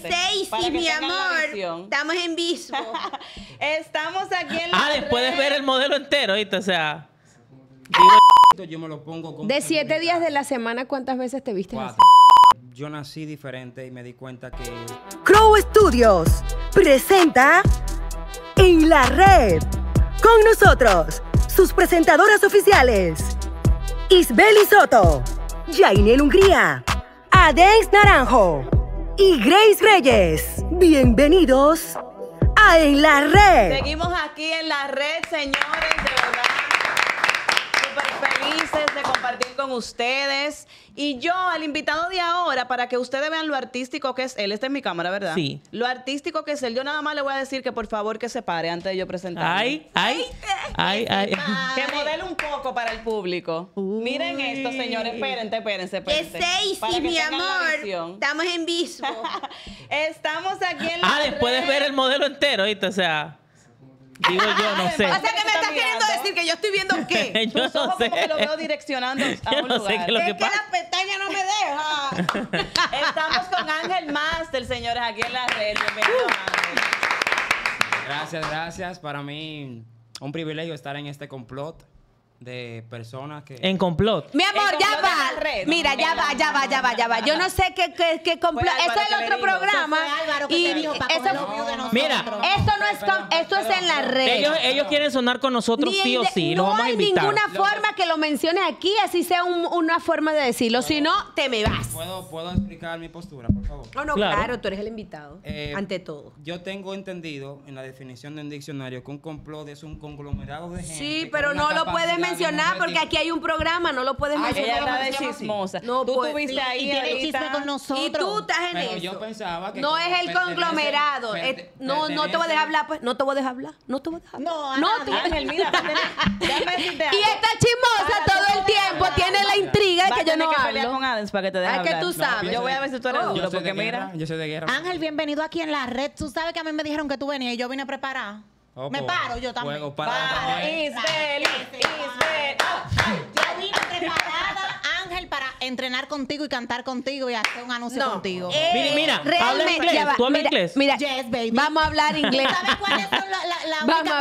Seis mi amor. Estamos en viso. Estamos aquí en la. Ah, después de ver el modelo entero, ¿viste? O sea. yo me lo pongo De siete días de la semana, ¿cuántas veces te viste Yo nací diferente y me di cuenta que. Crow Studios presenta En la Red. Con nosotros, sus presentadoras oficiales: Isbeli Soto, Jainel Hungría, Adex Naranjo y Grace Reyes. Bienvenidos a En la Red. Seguimos aquí en la red, señores, de verdad con ustedes. Y yo, al invitado de ahora, para que ustedes vean lo artístico que es él, esta es mi cámara, ¿verdad? Sí. Lo artístico que es él. Yo nada más le voy a decir que por favor que se pare antes de yo presentar. Ay, ay, ay, ay. Que modele un poco para el público. Miren esto, señores. Espérense, espérense, espérense. Estamos en vivo. estamos aquí en la. Ah, después de ver el modelo entero, ¿viste? O sea. Digo yo, no ah, sé. sea decir que yo estoy viendo qué. yo Tus ojos como que lo veo direccionando a un lugar. es que la pestaña no me deja. Estamos con Ángel Master, señores, aquí en la red. Bienvenido, uh. Gracias, gracias. Para mí, un privilegio estar en este complot de personas que... En complot. Mi amor, ya va. Mira, ya va, ya va, ya va, ya va. Yo no sé qué, qué, complot. Eso es el otro programa. Y eso, mira, esto no es, esto es en la red. Ellos, quieren sonar con nosotros sí o sí. No hay ninguna forma que lo menciones aquí, así sea una forma de decirlo. Si no, te me vas. ¿Puedo, explicar mi postura, por favor? No, no, claro, tú eres el invitado. Eh, ante todo. Yo tengo entendido en la definición de un diccionario que un complot es un conglomerado de gente. Sí, pero no lo puedes mencionar mencionar porque aquí hay un programa, no lo puedes mencionar. Ella está de chismosa. No, tú pues, tuviste ahí. Y tiene con nosotros. Y tú estás en eso. no es el conglomerado. no, no te voy a dejar hablar, pues. No te voy a dejar hablar. No te voy a dejar hablar. No, no Ángel, mira, Y está chismosa todo el tiempo. Tiene la intriga de que yo no hablo. con Adams para que te deje ah, hablar. que Yo voy a ver si tú eres duro, oh. porque mira. Yo soy de guerra. Ángel, bienvenido aquí en la red. Tú sabes que a mí me dijeron que tú venías y yo vine preparada. Oh, me paro yo también. para Isbel, oh, vine preparada, Ángel, para entrenar contigo y cantar contigo y hacer un anuncio contigo. Eh, mira, mira habla inglés. ¿Tú hablas inglés? Mira, yes, baby. vamos a hablar inglés. ¿Sabes cuáles son la,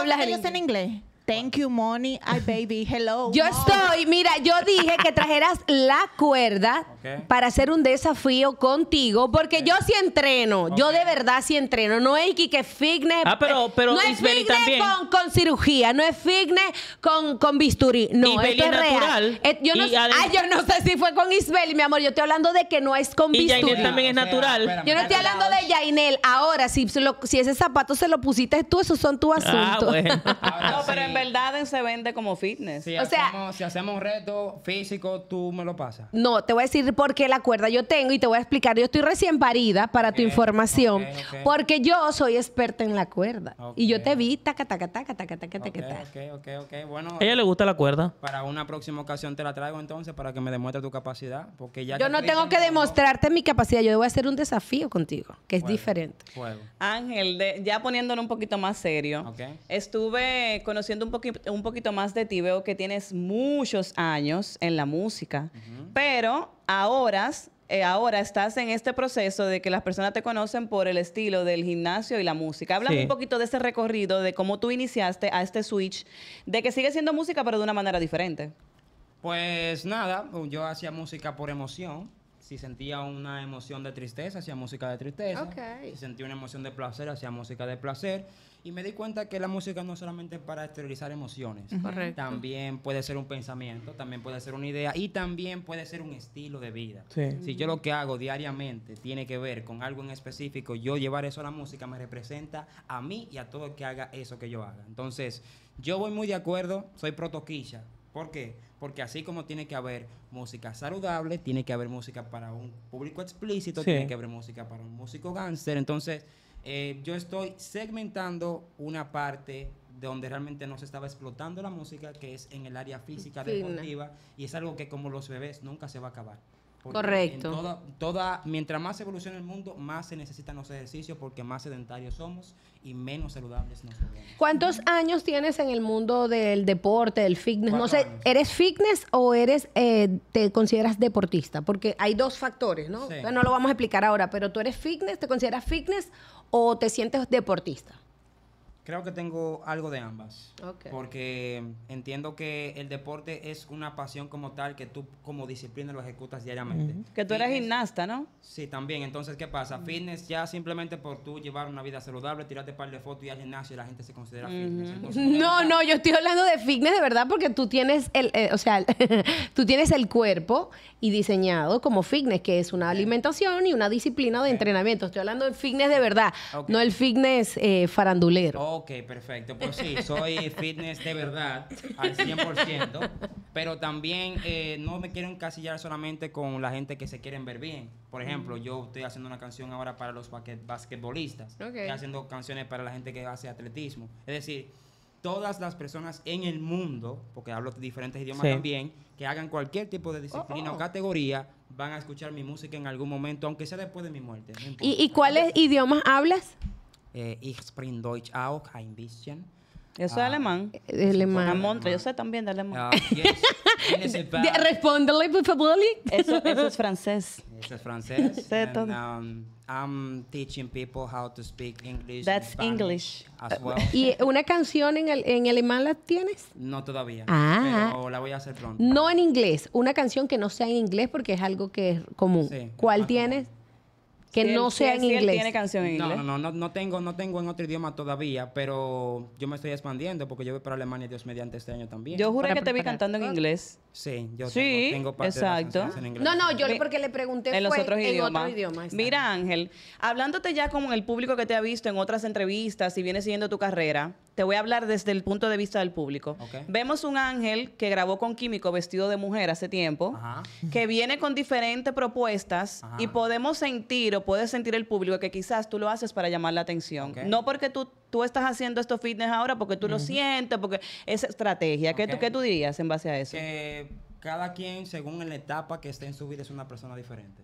única que yo en inglés? Thank you, money. Ay, baby, hello. Yo estoy, mira, yo dije que trajeras la cuerda para hacer un desafío contigo, porque yo sí entreno, yo de verdad sí entreno. No es que fitness. Ah, pero, también. Eh, no es fitness Con, cirugía, no es fitness con, con bisturí. No, esto es natural. real. Eh, yo no, yo no sé si fue con Isbel, mi amor. Yo estoy hablando de que no es con bisturí. Y también es natural. yo no estoy hablando de Yainel. Ahora, si, si ese zapato se lo pusiste tú, esos son tus ah, asuntos. Ah, bueno. no, pero en verdad se vende como fitness. Si o hacemos, sea, si hacemos un reto físico, tú me lo pasas. No, te voy a decir por qué la cuerda yo tengo y te voy a explicar. Yo estoy recién parida para tu información, porque yo soy experta en la cuerda y yo te vi taca taca taca taca taca taca. Ok, ok, ok. Bueno. ella le gusta la cuerda. Para una próxima ocasión te la traigo entonces para que me demuestre tu capacidad, porque ya. Yo no tengo que demostrarte mi capacidad. Yo voy a hacer un desafío contigo, que es diferente. Ángel, ya poniéndolo un poquito más serio, estuve conociendo un un, poquito más de ti, veo que tienes muchos años en la música, pero ahora, eh, ahora estás en este proceso de que las personas te conocen por el estilo del gimnasio y la música. habla un poquito de ese recorrido, de cómo tú iniciaste a este switch, de que sigue siendo música, pero de una manera diferente. Pues nada, yo hacía música por emoción. Si sentía una emoción de tristeza, hacía música de tristeza. Si sentía una emoción de placer, hacía música de placer. Y me di cuenta que la música no es solamente para exteriorizar emociones. También puede ser un pensamiento, también puede ser una idea y también puede ser un estilo de vida. Si yo lo que hago diariamente tiene que ver con algo en específico, yo llevar eso a la música me representa a mí y a todo el que haga eso que yo haga. Entonces, yo voy muy de acuerdo, soy protoquilla. ¿Por qué? Porque así como tiene que haber música saludable, tiene que haber música para un público explícito, tiene que haber música para un músico gánster. Entonces, eh, yo estoy segmentando una parte donde realmente no se estaba explotando la música, que es en el área física, deportiva, y es algo que como los bebés nunca se va a acabar. Correcto. toda, mientras más evoluciona el mundo, más se necesitan los ejercicios porque más sedentarios somos y menos saludables nos ¿Cuántos años tienes en el mundo del deporte, del fitness? No sé, ¿eres fitness o eres eh, te consideras deportista? Porque hay dos factores, ¿no? No lo vamos a explicar ahora, pero tú eres fitness, ¿te consideras fitness o te sientes deportista? Creo que tengo algo de ambas. Porque entiendo que el deporte es una pasión como tal que tú como disciplina lo ejecutas diariamente. Que tú eres gimnasta, ¿no? Sí, también. Entonces, ¿qué pasa? Fitness ya simplemente por tú llevar una vida saludable, tirarte par de fotos y al gimnasio, la gente se considera fitness. no, no, yo estoy hablando de fitness de verdad porque tú tienes el, eh, o sea, tú tienes el cuerpo y diseñado como fitness, que es una alimentación y una disciplina de entrenamiento. Estoy hablando del fitness de verdad, no el fitness eh, farandulero. Ok, perfecto. Pues sí, soy fitness de verdad, al 100%, pero también eh, no me quiero encasillar solamente con la gente que se quieren ver bien. Por ejemplo, mm. yo estoy haciendo una canción ahora para los basquetbolistas, estoy haciendo canciones para la gente que hace atletismo. Es decir, todas las personas en el mundo, porque hablo diferentes idiomas también, que hagan cualquier tipo de disciplina o oh. categoría, van a escuchar mi música en algún momento, aunque sea después de mi muerte. ¿Y cuáles idiomas hablas? eh, Ich spring Deutsch auch ein bisschen. Yo soy ah, alemán. alemán. Alemán. montra, yo sé también de alemán. Uh, yes. Respóndele, por favor. Eso, eso es francés. Eso es francés. Sé todo. Um, I'm teaching people how to speak English. That's English. As uh, well. ¿Y una canción en, en alemán la tienes? No todavía. Ah. Pero la voy a hacer pronto. No en inglés. Una canción que no sea en inglés porque es algo que es común. ¿Cuál tienes? que no sea en inglés. tiene canción en no, No, no, no, tengo, no tengo en otro idioma todavía, pero yo me estoy expandiendo porque yo voy para Alemania, Dios mediante, este año también. Yo juré que te vi cantando en ah. inglés. Sí, yo sí, tengo, parte exacto. en inglés. No, no, yo porque le pregunté en fue los otros idiomas. idioma. Mira, Ángel, hablándote ya con el público que te ha visto en otras entrevistas y viene siguiendo tu carrera, te voy a hablar desde el punto de vista del público. Vemos un ángel que grabó con Químico vestido de mujer hace tiempo, que viene con diferentes propuestas y podemos sentir lo puede sentir el público que quizás tú lo haces para llamar la atención. No porque tú, tú estás haciendo esto fitness ahora porque tú lo sientes, porque Esa estrategia. que ¿Qué, tú, tú dirías en base a eso? cada quien, según la etapa que esté en su vida, es una persona diferente.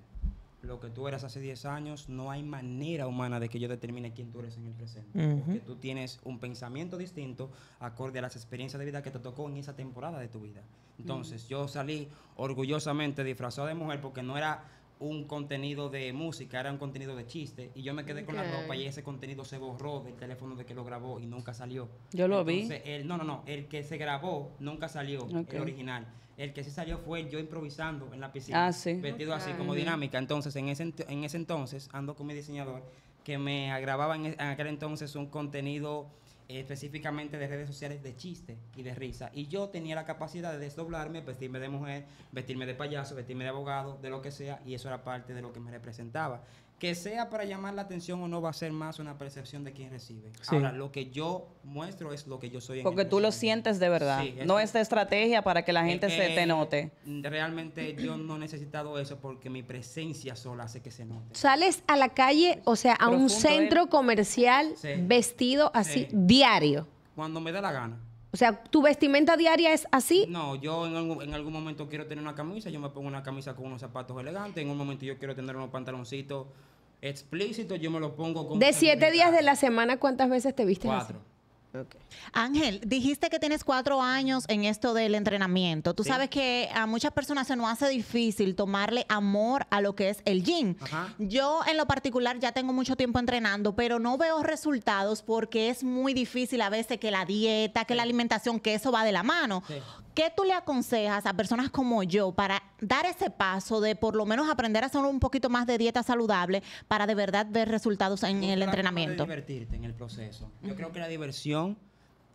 Lo que tú eras hace 10 años, no hay manera humana de que yo determine quién tú eres en el presente. Porque tú tienes un pensamiento distinto acorde a las experiencias de vida que te tocó en esa temporada de tu vida. Mm. Entonces, yo salí orgullosamente disfrazado de mujer porque no era un contenido de música, era un contenido de chiste. Y yo me quedé con la ropa y ese contenido se borró del teléfono de que lo grabó y nunca salió. Yo lo vi. no, no, no. El que se grabó nunca salió, el original. El que se salió fue yo improvisando en la piscina. Ah, Vestido así como dinámica. Entonces, en ese, en ese entonces, ando con mi diseñador que me grababa en aquel entonces un contenido específicamente de redes sociales de chiste y de risa. Y yo tenía la capacidad de desdoblarme, vestirme de mujer, vestirme de payaso, vestirme de abogado, de lo que sea, y eso era parte de lo que me representaba que sea para llamar la atención o no va a ser más una percepción de quien recibe. Ahora, lo que yo muestro es lo que yo soy. Porque este tú lo sientes de verdad. no es estrategia para que la gente se te note. Realmente yo no he necesitado eso porque mi presencia sola hace que se note. Sales a la calle, o sea, a un centro comercial vestido así diario. Cuando me da la gana. O sea, ¿tu vestimenta diaria es así? No, yo en algún, en algún momento quiero tener una camisa, yo me pongo una camisa con unos zapatos elegantes, en un momento yo quiero tener unos pantaloncitos explícitos, yo me los pongo con... De siete días de la semana, ¿cuántas veces te vistes? Cuatro. Ángel, dijiste que tienes cuatro años en esto del entrenamiento. Tú sabes que a muchas personas se nos hace difícil tomarle amor a lo que es el gym. Yo en lo particular ya tengo mucho tiempo entrenando, pero no veo resultados porque es muy difícil a veces que la dieta, que la alimentación, que eso va de la mano. ¿Qué tú le aconsejas a personas como yo para dar ese paso de por lo menos aprender a hacer un poquito más de dieta saludable para de verdad ver resultados en el entrenamiento? divertirte en el proceso. Yo creo que la diversión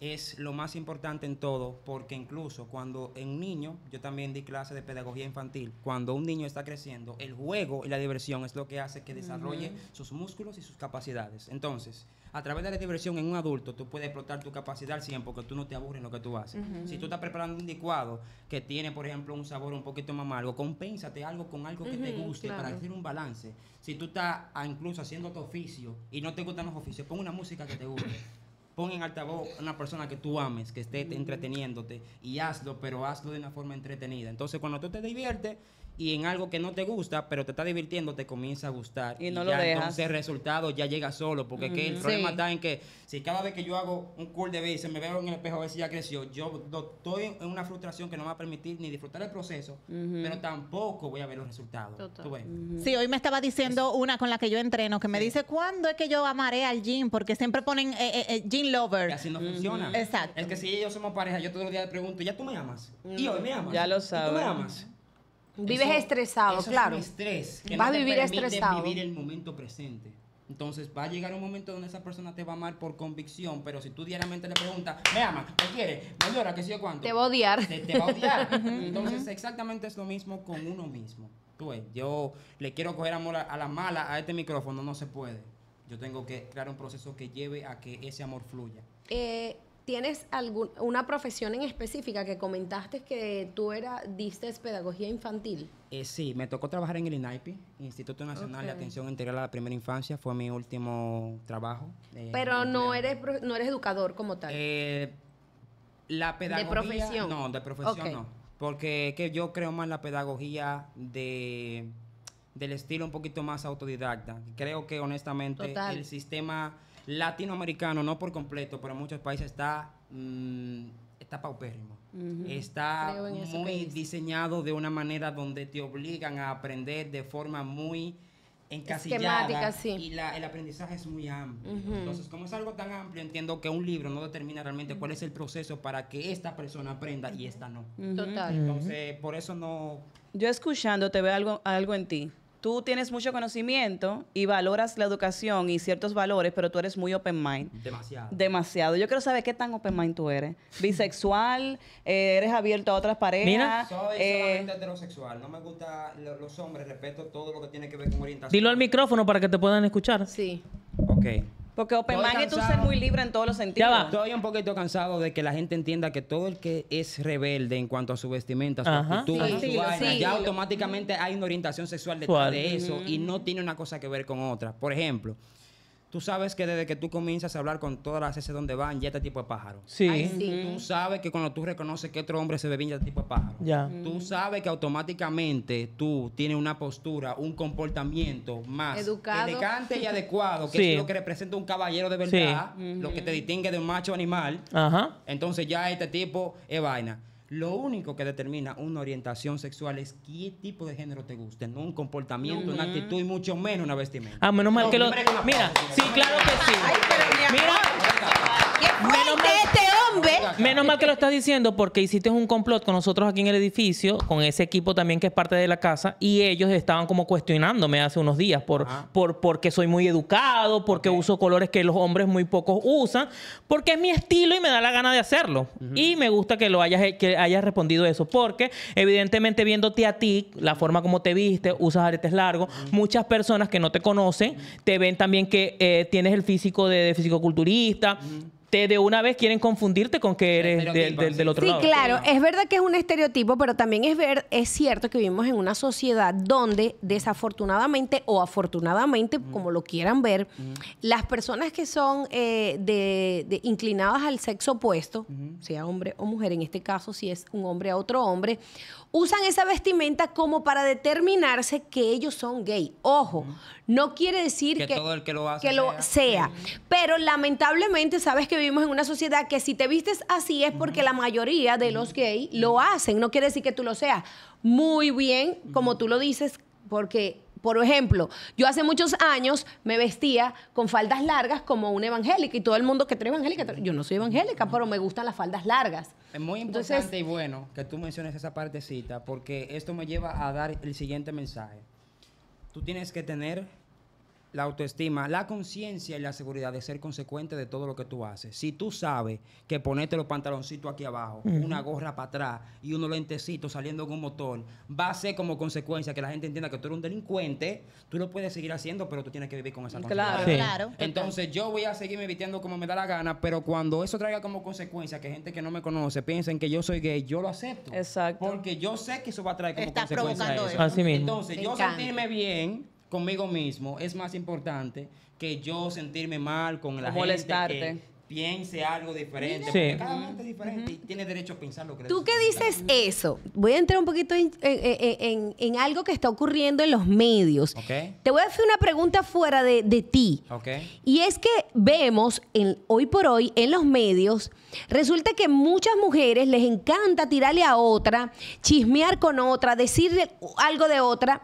es lo más importante en todo, porque incluso cuando en un niño, yo también di clase de pedagogía infantil, cuando un niño está creciendo, el juego y la diversión es lo que hace que desarrolle sus músculos y sus capacidades. Entonces, a través de la diversión en un adulto, tú puedes explotar tu capacidad siempre 100 porque tú no te aburres en lo que tú haces. Si tú estás preparando un licuado que tiene, por ejemplo, un sabor un poquito más amargo, compénsate algo con algo que te guste para hacer un balance. Si tú estás ah, incluso haciendo tu oficio y no te gustan los oficios, pon una música que te guste pon en altavoz a una persona que tú ames, que esté entreteniéndote y hazlo, pero hazlo de una forma entretenida. Entonces, cuando tú te diviertes y en algo que no te gusta, pero te está divirtiendo, te comienza a gustar. Y no lo Entonces el resultado ya llega solo, porque el problema está en que si cada vez que yo hago un cool de veces, me veo en el espejo a ver si ya creció, yo estoy en una frustración que no me va a permitir ni disfrutar el proceso, pero tampoco voy a ver los resultados. ¿Tú Sí, hoy me estaba diciendo una con la que yo entreno, que me dice, ¿cuándo es que yo amaré al gym? Porque siempre ponen eh, eh, eh lover. Y así no funciona. Exacto. Es que si ellos somos pareja, yo todos los días le pregunto, ¿ya tú me amas? Y mm. hoy me amas. Ya lo sabes. ¿Y tú me amas? Vives estresado, eso claro. Es estrés Vas a vivir estresado. vivir el momento presente. Entonces va a llegar un momento donde esa persona te va a amar por convicción, pero si tú diariamente le preguntas, me ama, te quiere, me llora, qué sé yo cuánto. Te va a odiar. Te, va a odiar. Entonces exactamente es lo mismo con uno mismo. Tú ves, yo le quiero coger amor a, a la mala, a este micrófono, no se puede. Yo tengo que crear un proceso que lleve a que ese amor fluya. Eh, ¿Tienes algún, una profesión en específica que comentaste que tú era, diste pedagogía infantil? Eh, sí, me tocó trabajar en el INAIPI, Instituto Nacional de Atención Integral a la Primera Infancia, fue mi último trabajo. Pero no eres, no eres educador como tal. Eh, la ¿De profesión? No, de profesión no. Porque que yo creo más la pedagogía de, del estilo un poquito más autodidacta. Creo que honestamente el sistema latinoamericano, no por completo, pero en muchos países está, mm, está paupérrimo. Está muy diseñado de una manera donde te obligan a aprender de forma muy encasillada y el aprendizaje es muy amplio. Entonces, como es algo tan amplio, entiendo que un libro no determina realmente cuál es el proceso para que esta persona aprenda y esta no. Total. Entonces, por eso no... Yo escuchando te veo algo, algo en ti tú tienes mucho conocimiento y valoras la educación y ciertos valores, pero tú eres muy open mind. Demasiado. Demasiado. Yo quiero saber qué tan open mind tú eres. Bisexual, eh, eres abierto a otras parejas. Mira. Soy eh, solamente heterosexual. No me gusta los hombres. Respeto todo lo que tiene que ver con orientación. Dilo al micrófono para que te puedan escuchar. Sí. Ok. Porque Open es un ser muy libre en todos los sentidos. Estoy un poquito cansado de que la gente entienda que todo el que es rebelde en cuanto a su vestimenta, su cultura, su ya automáticamente hay una orientación sexual detrás de eso y no tiene una cosa que ver con otra. Por ejemplo, Tú sabes que desde que tú comienzas a hablar con todas las heces donde van, ya este tipo de pájaro. Sí. Tú sabes que cuando tú reconoces que otro hombre se ve bien, ya este tipo de pájaro. Ya. Tú mm. sabes que automáticamente tú tienes una postura, un comportamiento más Educado. elegante y adecuado, que es lo que representa un caballero de verdad, lo que te mm-hmm. distingue de un macho animal. Ajá. Entonces ya este tipo es vaina. Lo único que determina una orientación sexual es qué tipo de género te guste, no un comportamiento, una actitud y mucho menos una vestimenta. Ah, menos mal que lo. Mira, sí, claro que sí. mal que lo estás diciendo porque hiciste un complot con nosotros aquí en el edificio, con ese equipo también que es parte de la casa, y ellos estaban como cuestionándome hace unos días por, ah. por porque soy muy educado, porque uso colores que los hombres muy pocos usan, porque es mi estilo y me da la gana de hacerlo. Y me gusta que lo hayas, que hayas respondido eso, porque evidentemente viéndote a ti, la forma como te viste, usas aretes largos, muchas personas que no te conocen te ven también que eh, tienes el físico de, de fisicoculturista te de una vez quieren confundirte con que eres del otro lado. Sí, claro, es verdad que es un estereotipo, pero también es es cierto que vivimos en una sociedad donde desafortunadamente o afortunadamente, mm. como lo quieran ver, mm. las personas que son eh, de, inclinadas al sexo opuesto, mm. sea hombre o mujer, en este caso si es un hombre a otro hombre, usan esa vestimenta como para determinarse que ellos son gay. Ojo, no quiere decir que, lo lo sea. Pero lamentablemente sabes que vivimos en una sociedad que si te vistes así es porque la mayoría de los gays lo hacen. No quiere decir que tú lo seas. Muy bien, como tú lo dices, porque por ejemplo, yo hace muchos años me vestía con faldas largas como una evangélica y todo el mundo que trae evangélica, yo no soy evangélica, pero me gustan las faldas largas. Es muy importante y bueno que tú menciones esa partecita porque esto me lleva a dar el siguiente mensaje. Tú tienes que tener la autoestima, la conciencia y la seguridad de ser consecuente de todo lo que tú haces. Si tú sabes que ponerte los pantaloncitos aquí abajo, una gorra para atrás y unos lentecitos saliendo con un motor, va a ser como consecuencia que la gente entienda que tú eres un delincuente, tú lo puedes seguir haciendo, pero tú tienes que vivir con esa Claro, claro. Entonces yo voy a seguirme vistiendo como me da la gana, pero cuando eso traiga como consecuencia que gente que no me conoce piensen que yo soy gay, yo lo acepto. Exacto. Porque yo sé que eso va a traer como consecuencia eso. Eso. Entonces, yo sentirme bien conmigo mismo es más importante que yo sentirme mal con la gente que piense algo diferente. Porque cada mente es diferente y tiene derecho a pensar lo que Tú qué dices eso, voy a entrar un poquito en, algo que está ocurriendo en los medios. Te voy a hacer una pregunta fuera de, ti. Y es que vemos hoy por hoy en los medios, resulta que muchas mujeres les encanta tirarle a otra, chismear con otra, ...decirle algo de otra.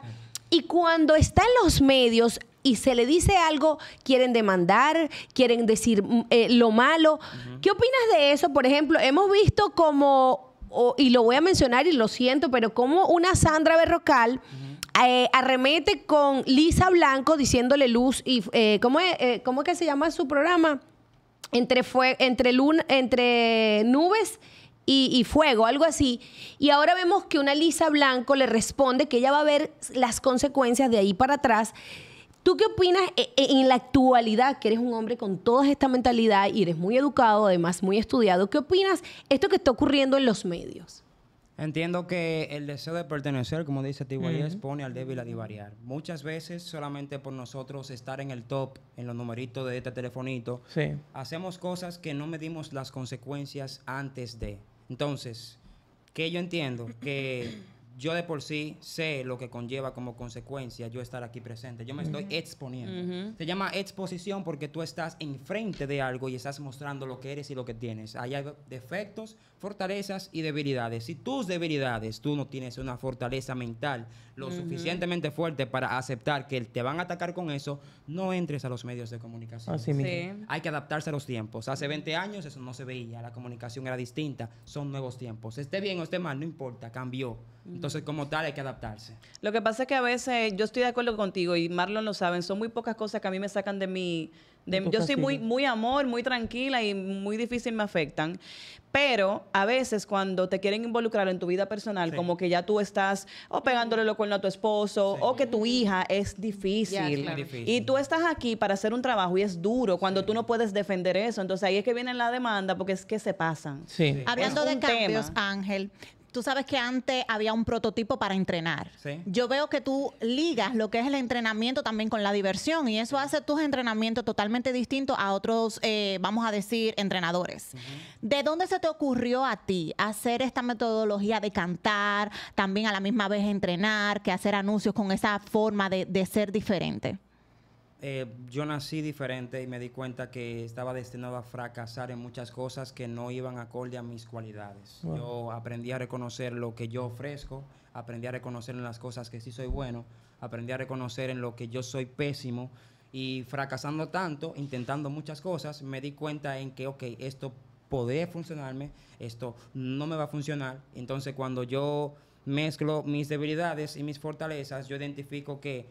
Y cuando está en los medios y se le dice algo, quieren demandar, quieren decir mm, eh, lo malo. ¿Qué opinas de eso? Por ejemplo, hemos visto como, y lo voy a mencionar y lo siento, pero como una Sandra Berrocal. Eh, arremete con Lisa Blanco diciéndole luz y eh, ¿cómo, es, que se llama su programa? Entre, entre, luna, entre nubes y, fuego, algo así. Y ahora vemos que una Lisa Blanco le responde que ella va a ver las consecuencias de ahí para atrás. ¿Tú qué opinas e, e, en la actualidad, que eres un hombre con toda esta mentalidad y eres muy educado, además muy estudiado? ¿Qué opinas esto que está ocurriendo en los medios? Entiendo que el deseo de pertenecer, como dice T.Y.S., expone pone al débil a divariar. Muchas veces, solamente por nosotros estar en el top, en los numeritos de este telefonito, hacemos cosas que no medimos las consecuencias antes de. Entonces, que yo entiendo que yo de por sí sé lo que conlleva como consecuencia yo estar aquí presente. Yo me estoy exponiendo. Se llama exposición porque tú estás enfrente de algo y estás mostrando lo que eres y lo que tienes. Hay defectos, fortalezas y debilidades. Si tus debilidades, tú no tienes una fortaleza mental lo suficientemente fuerte para aceptar que te van a atacar con eso, no entres a los medios de comunicación. Así mismo. Hay que adaptarse a los tiempos. Hace 20 años eso no se veía, la comunicación era distinta, son nuevos tiempos. Esté bien o esté mal, no importa, cambió. Entonces, como tal, hay que adaptarse. Lo que pasa es que a veces, yo estoy de acuerdo contigo y Marlon lo saben, son muy pocas cosas que a mí me sacan de mi yo soy muy, muy amor, muy tranquila y muy difícil me afectan. Pero a veces cuando te quieren involucrar en tu vida personal, como que ya tú estás o pegándole lo cuerno a tu esposo o que tu hija es difícil. Y tú estás aquí para hacer un trabajo y es duro cuando tú no puedes defender eso. Entonces ahí es que viene la demanda porque es que se pasan. Hablando de cambios, Ángel, tú sabes que antes había un prototipo para entrenar. Yo veo que tú ligas lo que es el entrenamiento también con la diversión y eso hace tus entrenamientos totalmente distintos a otros, eh, vamos a decir, entrenadores. ¿De dónde se te ocurrió a ti hacer esta metodología de cantar, también a la misma vez entrenar, que hacer anuncios con esa forma de ser diferente? Eh, yo nací diferente y me di cuenta que estaba destinado a fracasar en muchas cosas que no iban acorde a mis cualidades. Yo aprendí a reconocer lo que yo ofrezco, aprendí a reconocer en las cosas que sí soy bueno, aprendí a reconocer en lo que yo soy pésimo y fracasando tanto, intentando muchas cosas, me di cuenta en que, ok, esto puede funcionarme, esto no me va a funcionar. Entonces cuando yo mezclo mis debilidades y mis fortalezas, yo identifico que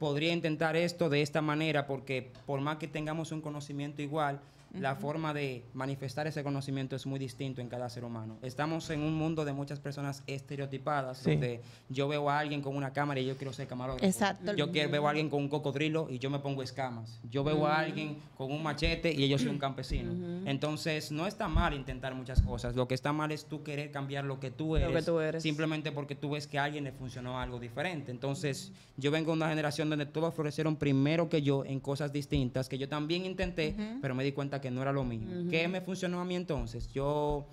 podría intentar esto de esta manera, porque por más que tengamos un conocimiento igual, la forma de manifestar ese conocimiento es muy distinto en cada ser humano. Estamos en un mundo de muchas personas estereotipadas, donde yo veo a alguien con una cámara y yo quiero ser camarógrafo. Exacto. Yo quiero, veo a alguien con un cocodrilo y yo me pongo escamas. Yo veo a alguien con un machete y yo soy un campesino. Entonces, no está mal intentar muchas cosas. Lo que está mal es tú querer cambiar lo que tú eres, lo que tú eres. simplemente porque tú ves que a alguien le funcionó algo diferente. Entonces, yo vengo de una generación donde todos florecieron primero que yo en cosas distintas, que yo también intenté, pero me di cuenta que no era lo mío. ¿Qué me funcionó a mí entonces? Yo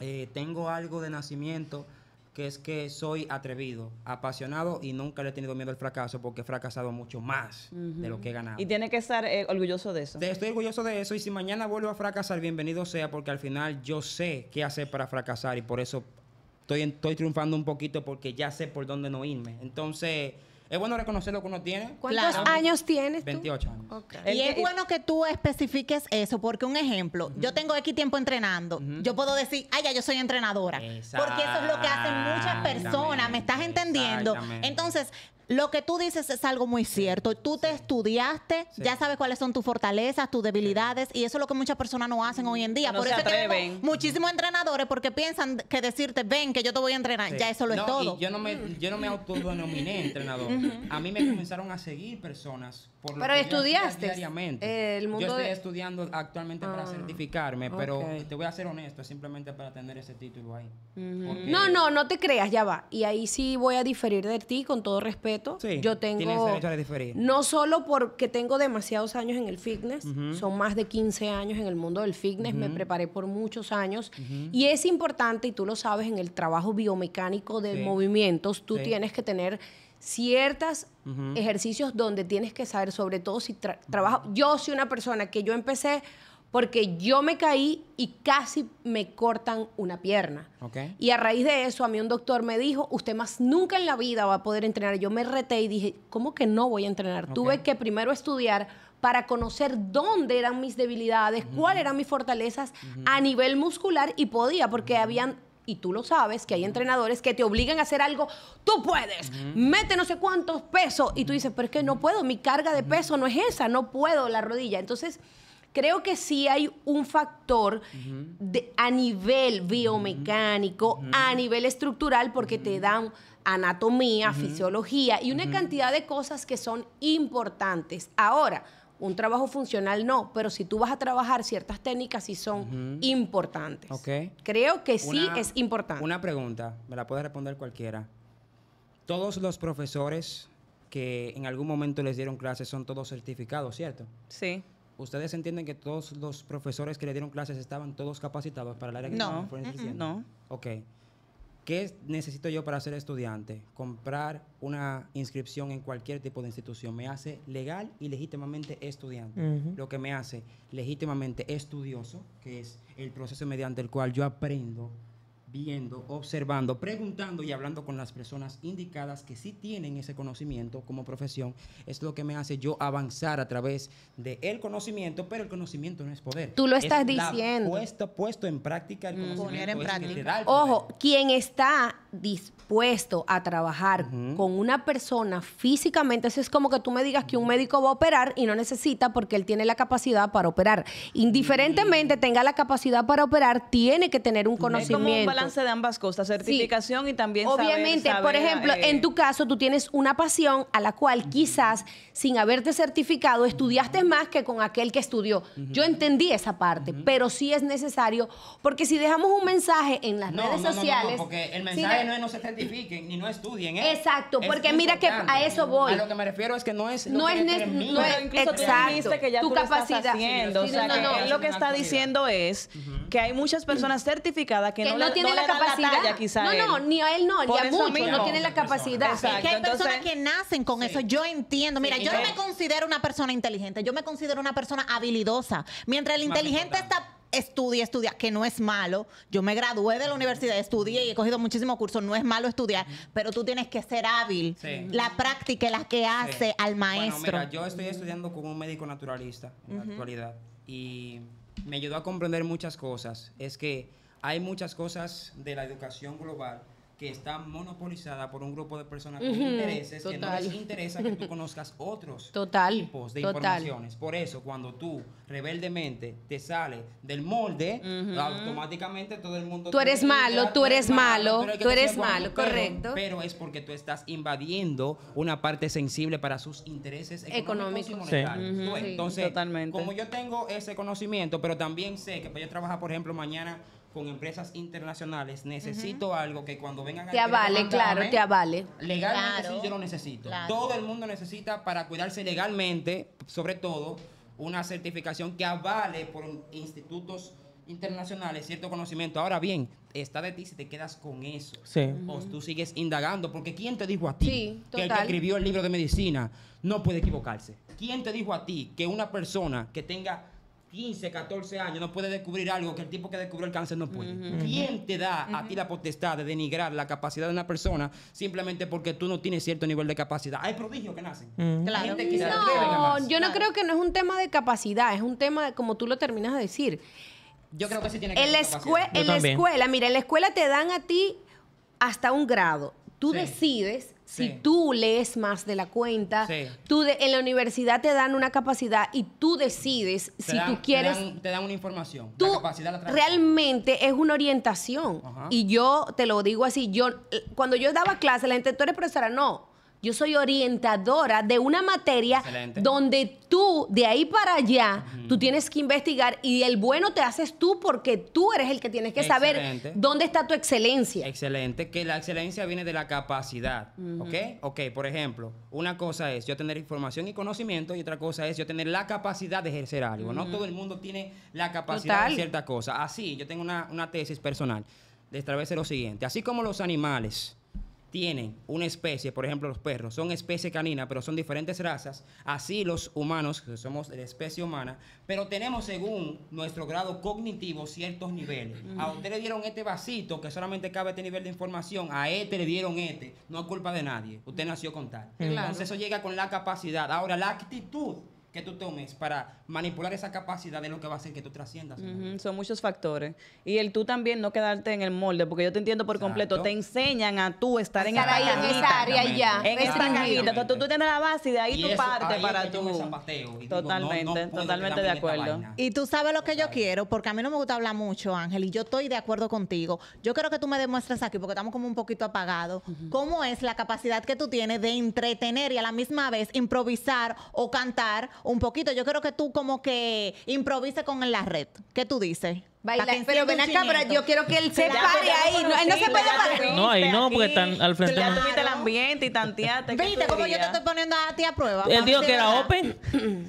eh, tengo algo de nacimiento que es que soy atrevido, apasionado y nunca le he tenido miedo al fracaso porque he fracasado mucho más de lo que he ganado. Y tiene que estar eh, orgulloso de eso. Estoy orgulloso de eso y si mañana vuelvo a fracasar, bienvenido sea porque al final yo sé qué hacer para fracasar y por eso estoy, estoy triunfando un poquito porque ya sé por dónde no irme. Entonces... Es bueno reconocer lo que uno tiene. ¿Cuántos años tienes? 28 años. Y es bueno que tú especifiques eso, porque un ejemplo, yo tengo X tiempo entrenando, yo puedo decir, ay, ya yo soy entrenadora. Porque eso es lo que hacen muchas personas, ¿me estás entendiendo? Entonces, lo que tú dices es algo muy cierto. Tú te estudiaste, ya sabes cuáles son tus fortalezas, tus debilidades, y eso es lo que muchas personas no hacen hoy en día. Por eso muchísimos entrenadores porque piensan que decirte, ven, que yo te voy a entrenar, ya eso lo es todo. yo no me, yo no me autodenominé entrenador. A mí me comenzaron a seguir personas por pero estudiaste diariamente. yo estoy estudiando actualmente para ah, certificarme, pero te voy a ser honesto, simplemente para tener ese título ahí. No, no, no te creas, ya va. Y ahí sí voy a diferir de ti con todo respeto yo tengo. No solo porque tengo demasiados años en el fitness, son más de 15 años en el mundo del fitness, me preparé por muchos años. Y es importante, y tú lo sabes, en el trabajo biomecánico de movimientos, tú tienes que tener ciertos ejercicios donde tienes que saber, sobre todo si trabajo. Yo soy una persona que yo empecé porque yo me caí y casi me cortan una pierna. Y a raíz de eso, a mí un doctor me dijo, usted más nunca en la vida va a poder entrenar. Yo me reté y dije, ¿cómo que no voy a entrenar? Tuve que primero estudiar para conocer dónde eran mis debilidades, cuáles eran mis fortalezas a nivel muscular y podía, porque habían y tú lo sabes, que hay entrenadores que te obligan a hacer algo, tú puedes, mete no sé cuántos pesos, y tú dices, pero es que no puedo, mi carga de peso no es esa, no puedo la rodilla. Entonces, creo que sí hay un factor a nivel biomecánico, a nivel estructural, porque te dan anatomía, fisiología y una cantidad de cosas que son importantes. Ahora, un trabajo funcional no, pero si tú vas a trabajar ciertas técnicas sí son importantes. Ok. Creo que sí es importante. Una pregunta, me la puede responder cualquiera. Todos los profesores que en algún momento les dieron clases son todos certificados, ¿cierto? Sí. ¿Ustedes entienden que todos los profesores que le dieron clases estaban todos capacitados para el área que no, inscribiendo? No. Ok. ¿Qué necesito yo para ser estudiante? Comprar una inscripción en cualquier tipo de institución. Me hace legal y legítimamente estudiante. Lo que me hace legítimamente estudioso, que es el proceso mediante el cual yo aprendo viendo, observando, preguntando y hablando con las personas indicadas que sí tienen ese conocimiento como profesión, es lo que me hace yo avanzar a través del el conocimiento, pero el conocimiento no es poder. Tú lo estás diciendo. puesto, en práctica el mm. conocimiento. Poner en práctica. Ojo, quien está dispuesto a trabajar con una persona físicamente, eso es como que tú me digas que un médico va a operar y no necesita porque él tiene la capacidad para operar. Indiferentemente tenga la capacidad para operar, tiene que tener un conocimiento. como un balance de ambas cosas, certificación y también Obviamente, saber, por ejemplo, eh, en tu caso tú tienes una pasión a la cual quizás sin haberte certificado estudiaste más que con aquel que estudió. Yo entendí esa parte, pero sí es necesario porque si dejamos un mensaje en las redes sociales, porque el mensaje no se certifiquen ni no estudien. ¿eh? Exacto, porque mira que a eso voy. A lo que me refiero es que no es. Lo no, es, no es que ya tu capacidad. él lo que está diciendo es que hay muchas personas certificadas que, no, tienen la capacidad. no, no, ni a él no, ni a muchos no tienen la capacidad. Que hay personas que nacen con eso. Yo entiendo. Mira, yo no me considero una persona inteligente. Yo me considero una persona habilidosa. Mientras el inteligente está estudia, estudia, que no es malo. Yo me gradué de la universidad, estudié y he cogido muchísimos cursos, no es malo estudiar, pero tú tienes que ser hábil. La práctica es la que hace al maestro. mira, yo estoy estudiando con un médico naturalista en la actualidad y me ayudó a comprender muchas cosas. Es que hay muchas cosas de la educación global que está monopolizada por un grupo de personas con intereses que no les interesa que tú conozcas otros total, tipos de informaciones. Por eso, cuando tú rebeldemente te sales del molde, automáticamente todo el mundo... Tú eres malo, tú eres malo, tú eres malo, correcto. Pero, es porque tú estás invadiendo una parte sensible para sus intereses económicos, y monetarios. entonces, totalmente. como yo tengo ese conocimiento, pero también sé que voy pues, a trabajar, por ejemplo, mañana con empresas internacionales, necesito algo que cuando vengan te a... Te avale, claro, te avale. Legalmente sí, yo lo necesito. Todo el mundo necesita para cuidarse legalmente, sobre todo, una certificación que avale por institutos internacionales cierto conocimiento. Ahora bien, está de ti si te quedas con eso. Sí. O tú sigues indagando, porque ¿quién te dijo a ti que el que escribió el libro de medicina no puede equivocarse? ¿Quién te dijo a ti que una persona que tenga 15, 14 años no puede descubrir algo que el tipo que descubrió el cáncer no puede. ¿Quién te da a ti la potestad de denigrar la capacidad de una persona simplemente porque tú no tienes cierto nivel de capacidad? Hay prodigios que nacen. Claro. no, yo no creo que no es un tema de capacidad, es un tema, de, como tú lo terminas de decir. Yo creo que sí tiene que En la escuela, mira, en la escuela te dan a ti hasta un grado. Tú decides si tú lees más de la cuenta, tú en la universidad te dan una capacidad y tú decides si tú quieres. Te dan, una información. Tú realmente es una orientación. Y yo te lo digo así. Yo cuando yo daba clase, la gente, tú eres profesora, no yo soy orientadora de una materia donde tú, de ahí para allá, tú tienes que investigar y el bueno te haces tú porque tú eres el que tienes que saber dónde está tu excelencia. Excelente, que la excelencia viene de la capacidad, ¿ok? Ok, por ejemplo, una cosa es yo tener información y conocimiento y otra cosa es yo tener la capacidad de ejercer algo. No todo el mundo tiene la capacidad de cierta cosa. Así, yo tengo una, tesis personal. De esta vez es lo siguiente. Así como los animales tienen una especie, por ejemplo los perros, son especie canina, pero son diferentes razas, así los humanos, que somos de especie humana, pero tenemos según nuestro grado cognitivo ciertos niveles. A usted le dieron este vasito que solamente cabe este nivel de información, a este le dieron este, no es culpa de nadie, usted nació con tal. Entonces eso llega con la capacidad. Ahora, la actitud que tú tomes para manipular esa capacidad de lo que va a hacer que tú trasciendas. Son muchos factores. Y el tú también no quedarte en el molde, porque yo te entiendo por completo. Te enseñan a tú estar en, ahí, en esa área ya. En esa cajita. tú, tienes la base y de ahí tú partes para tú. totalmente, totalmente de acuerdo. Y tú sabes lo que yo quiero, porque a mí no me gusta hablar mucho, Ángel, y yo estoy de acuerdo contigo. Yo quiero que tú me demuestres aquí, porque estamos como un poquito apagados, cómo es la capacidad que tú tienes de entretener y a la misma vez improvisar o cantar un poquito. Yo quiero que tú como que improvise con la red. ¿Qué tú dices? Baila, pero ven acá, pero yo quiero que él se pare ahí. No, no se puede parar. No, ahí no, porque están al frente. Claro. Ya tuviste el ambiente y tanteaste. Viste cómo yo te estoy poniendo a ti a prueba. Él dijo que era open.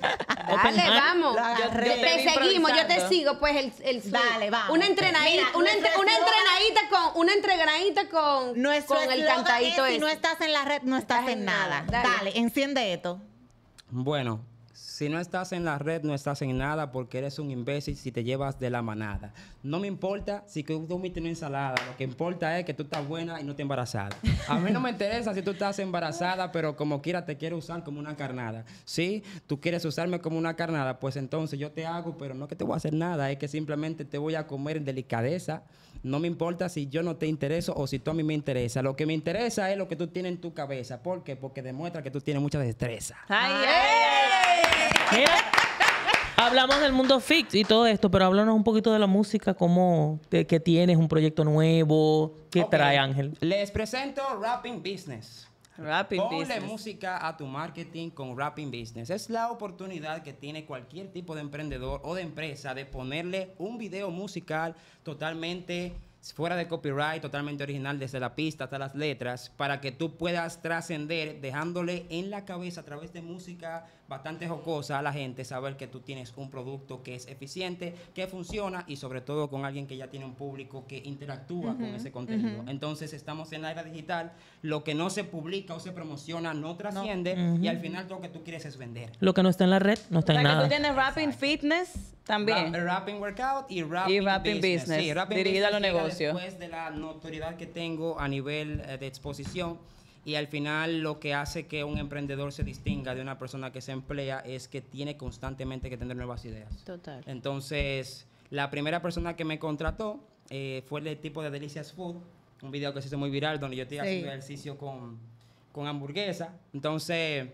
Dale, vamos. te, seguimos, yo te sigo, pues el, el Dale, vamos. Una entrenadita, una, entrenadita con, una entrenadita con, el cantadito Si no estás en la red, no estás en nada. Dale, enciende esto. Bueno, si no estás en la red, no estás en nada porque eres un imbécil si te llevas de la manada. No me importa si tú me una ensalada, lo que importa es que tú estás buena y no te embarazada. A mí no me interesa si tú estás embarazada, pero como quiera te quiero usar como una carnada. Si ¿Sí? tú quieres usarme como una carnada, pues entonces yo te hago, pero no que te voy a hacer nada, es que simplemente te voy a comer en delicadeza. No me importa si yo no te intereso o si tú a mí me interesa. Lo que me interesa es lo que tú tienes en tu cabeza. ¿Por qué? Porque demuestra que tú tienes mucha destreza. ¡Ay, ah, ay, ay! hablamos del mundo fix y todo esto, pero háblanos un poquito de la música, cómo de, que tienes un proyecto nuevo, qué trae Ángel. Les presento Rapping Business. Rapping Ponle música a tu marketing con Rapping Business. Es la oportunidad que tiene cualquier tipo de emprendedor o de empresa de ponerle un video musical totalmente fuera de copyright, totalmente original, desde la pista hasta las letras, para que tú puedas trascender dejándole en la cabeza a través de música bastante jocosa a la gente saber que tú tienes un producto que es eficiente, que funciona y sobre todo con alguien que ya tiene un público que interactúa con ese contenido. Entonces estamos en la era digital, lo que no se publica o se promociona no trasciende y al final todo lo que tú quieres es vender. Lo que no está en la red no está en nada. Tú tienes Rapping Fitness también. rapping Workout y Rapping, Business. a los negocios. Después de la notoriedad que tengo a nivel eh, de exposición y al final lo que hace que un emprendedor se distinga de una persona que se emplea es que tiene constantemente que tener nuevas ideas. Total. Entonces, la primera persona que me contrató eh, fue el tipo de Delicias Food, un video que se hizo muy viral donde yo estoy haciendo ejercicio con, hamburguesa. Entonces...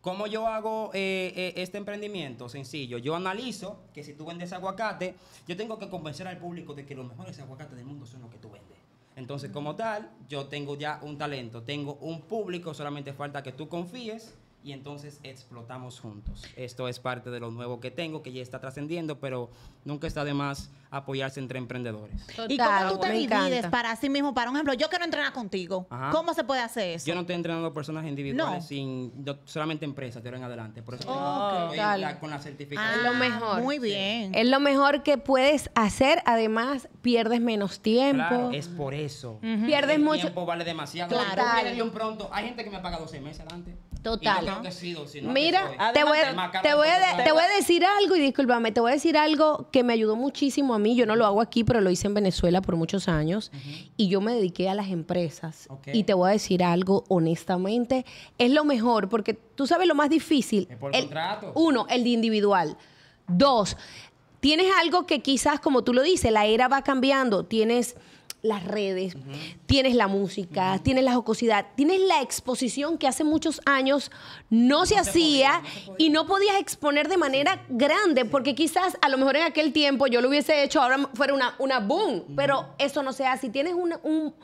¿Cómo yo hago eh, eh, este emprendimiento? Sencillo. Yo analizo que si tú vendes aguacate, yo tengo que convencer al público de que los mejores aguacates del mundo son los que tú vendes. Entonces, como tal, yo tengo ya un talento, tengo un público, solamente falta que tú confíes y entonces explotamos juntos. Esto es parte de lo nuevo que tengo, que ya está trascendiendo, pero nunca está de más apoyarse entre emprendedores. ¿Y cómo tú te divides para sí mismo? Para un ejemplo, yo quiero entrenar contigo. ¿Cómo se puede hacer eso? Yo no estoy entrenando personas individuales, sin solamente empresas, de ahora en adelante. Por eso oh, con la certificación. Ah, lo mejor. Muy bien. Es lo mejor que puedes hacer. Además, pierdes menos tiempo. es por eso. Pierdes mucho. tiempo vale demasiado. Claro. pronto. Hay gente que me pagado 12 meses adelante. Total. Mira, te, voy, a, te voy a decir algo y discúlpame, te voy a decir algo que me ayudó muchísimo a mí, yo no lo hago aquí, pero lo hice en Venezuela por muchos años y yo me dediqué a las empresas. Y te voy a decir algo honestamente, es lo mejor porque tú sabes lo más difícil. el, contrato. Uno, el de individual. Dos, tienes algo que quizás, como tú lo dices, la era va cambiando, tienes las redes, tienes la música, tienes la jocosidad, tienes la exposición que hace muchos años no, se hacía y no podías exponer de manera grande, porque quizás a lo mejor en aquel tiempo yo lo hubiese hecho, ahora fuera una, una boom, pero eso no se hace. Si tienes un,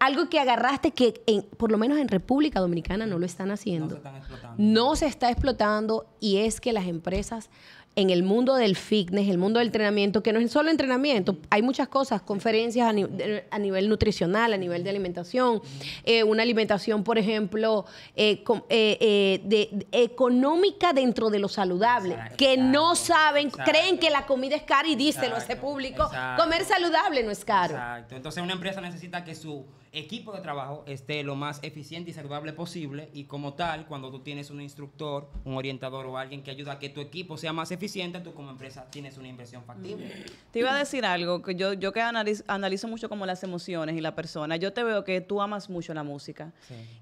algo que agarraste que por lo menos en República Dominicana no lo están haciendo, no se, están explotando. no se está explotando y es que las empresas en el mundo del fitness, el mundo del entrenamiento, que no es solo entrenamiento, hay muchas cosas, conferencias a, nivel nutricional, a nivel de alimentación, eh, una alimentación, por ejemplo, eh, eh, económica dentro de lo saludable, que no saben, creen que la comida es cara y díselo a ese público, comer saludable no es caro. Exacto, entonces una empresa necesita que su equipo de trabajo esté lo más eficiente y saludable posible y como tal, cuando tú tienes un instructor, un orientador o alguien que ayuda a que tu equipo sea más eficiente, tú como empresa tienes una inversión factible. Mm. Te iba a decir algo, que yo, yo que analizo, mucho como las emociones y la persona, yo te veo que tú amas mucho la música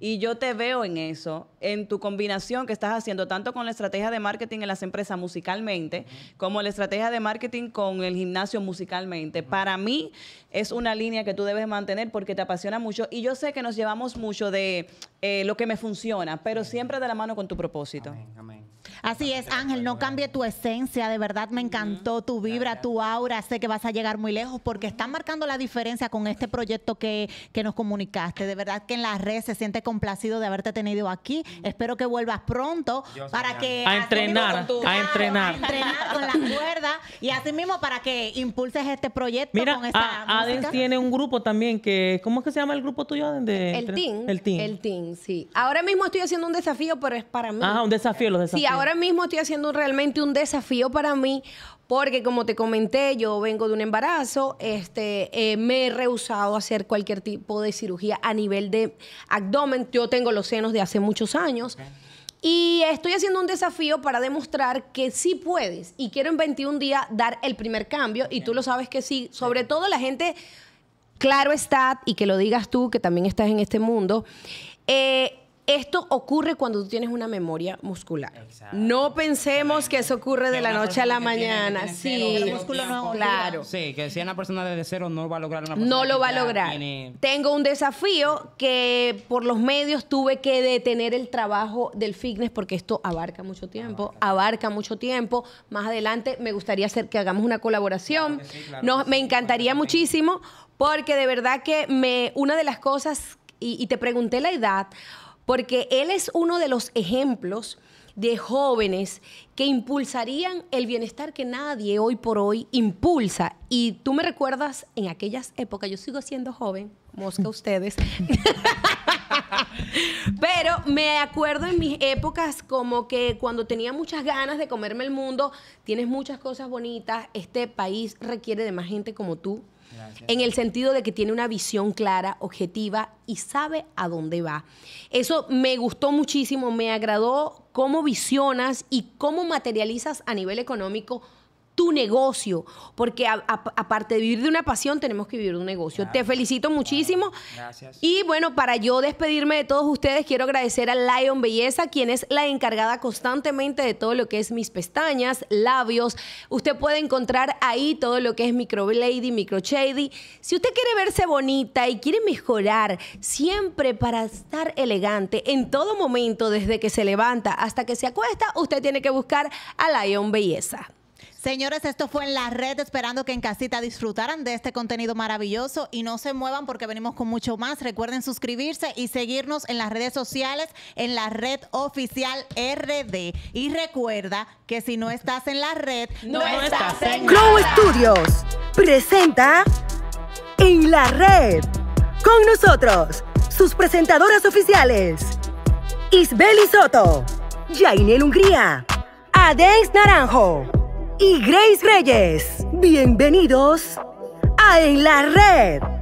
y yo te veo en eso, en tu combinación que estás haciendo tanto con la estrategia de marketing en las empresas musicalmente, como la estrategia de marketing con el gimnasio musicalmente. Para mí es una línea que tú debes mantener porque te apasiona mucho y yo sé que nos llevamos mucho de eh, lo que me funciona, pero siempre de la mano con tu propósito. Amén, amén. Así es, Ángel, no cambie tu esencia, de verdad me encantó tu vibra, tu aura, sé que vas a llegar muy lejos porque estás marcando la diferencia con este proyecto que, nos comunicaste. De verdad que en la red se siente complacido de haberte tenido aquí. Espero que vuelvas pronto para que... A entrenar, a entrenar. A entrenar con la cuerda y así mismo para que impulses este proyecto con esta a, Aden tiene un grupo también que... ¿Cómo es que se llama el grupo tuyo, Aden? el, Team. El Team. El Team, sí. Ahora mismo estoy haciendo un desafío, pero es para mí. Ajá, ah, un desafío, los desafíos. Sí, ahora mismo estoy haciendo realmente un desafío para mí porque como te comenté, yo vengo de un embarazo, este, eh, me he rehusado a hacer cualquier tipo de cirugía a nivel de abdomen, yo tengo los senos de hace muchos años. Y estoy haciendo un desafío para demostrar que sí puedes y quiero en 21 días dar el primer cambio y tú lo sabes que sí, sobre todo la gente, claro está, y que lo digas tú, que también estás en este mundo, eh, esto ocurre cuando tú tienes una memoria muscular. No pensemos que eso ocurre de la noche a la mañana. sí, claro. Sí, que si una persona desde cero no va a lograr una No lo va a lograr. Tengo un desafío que por los medios tuve que detener el trabajo del fitness porque esto abarca mucho tiempo, abarca, mucho tiempo. Más adelante me gustaría hacer que hagamos una colaboración. No, me encantaría muchísimo porque de verdad que me una de las cosas y te pregunté la edad porque él es uno de los ejemplos de jóvenes que impulsarían el bienestar que nadie hoy por hoy impulsa. Y tú me recuerdas en aquellas épocas, yo sigo siendo joven, mosca ustedes, pero me acuerdo en mis épocas como que cuando tenía muchas ganas de comerme el mundo, tienes muchas cosas bonitas, este país requiere de más gente como tú, en el sentido de que tiene una visión clara, objetiva y sabe a dónde va. Eso me gustó muchísimo, me agradó cómo visionas y cómo materializas a nivel económico negocio, porque aparte de vivir de una pasión, tenemos que vivir de un negocio. Te felicito muchísimo. Gracias. Y bueno, para yo despedirme de todos ustedes, quiero agradecer a Lion Belleza, quien es la encargada constantemente de todo lo que es mis pestañas, labios. Usted puede encontrar ahí todo lo que es Micro microshady. Si usted quiere verse bonita y quiere mejorar, siempre para estar elegante en todo momento, desde que se levanta hasta que se acuesta, usted tiene que buscar a Lion Belleza. Señores, esto fue en la red, esperando que en casita disfrutaran de este contenido maravilloso y no se muevan porque venimos con mucho más. Recuerden suscribirse y seguirnos en las redes sociales, en la red oficial RD. Y recuerda que si no estás en la red, no, estás, en Glow Studios presenta en la red con nosotros sus presentadoras oficiales, Isbeli Soto, Jainel Hungría, Adex Naranjo y Grace Reyes. Bienvenidos a En la Red.